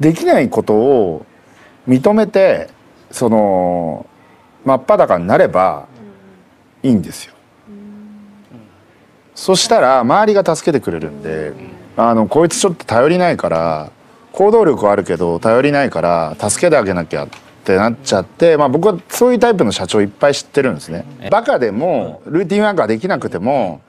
できないことを認めてその真っ裸になればいいんですよ。そしたら周りが助けてくれるんで、あのこいつちょっと頼りないから行動力はあるけど頼りないから助けてあげなきゃってなっちゃって、まあ、僕はそういうタイプの社長いっぱい知ってるんですね。バカでもルーティンワークができなくても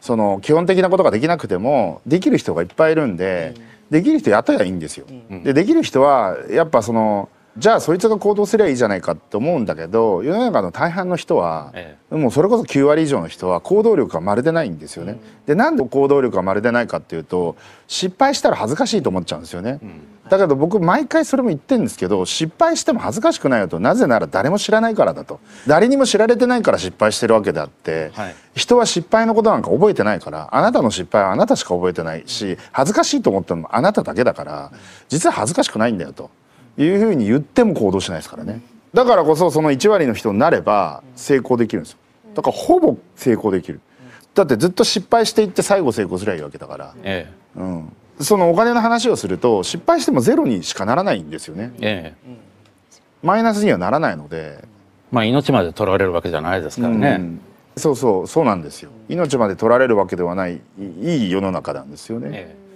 その基本的なことができなくてもできる人がいっぱいいるんで。できる人ったらいいんですよ。でできる人はやっぱそのじゃあそいつが行動すればいいじゃないかって思うんだけど世の中の大半の人は、ええ、もうそれこそ9割以上の人は行動力がまるでないんですよね。うん、でなんで行動力がまるでないかっていうと失敗したら恥ずかしいと思っちゃうんですよね。うんだけど僕毎回それも言ってるんですけど失敗しても恥ずかしくないよとなぜなら誰も知らないからだと誰にも知られてないから失敗してるわけであって、はい、人は失敗のことなんか覚えてないからあなたの失敗はあなたしか覚えてないし恥ずかしいと思ってもあなただけだから実は恥ずかしくないんだよというふうに言っても行動しないですからねだからこそその1割の人になれば成功できるんですよだからほぼ成功できるだってずっと失敗していって最後成功すりゃいいわけだから、ええ、うんそのお金の話をすると失敗してもゼロにしかならないんですよね。ええ、マイナスにはならないので。まあ命まで取られるわけじゃないですからね。うん、そうそうそうなんですよ。命まで取られるわけではないいい世の中なんですよね。ええ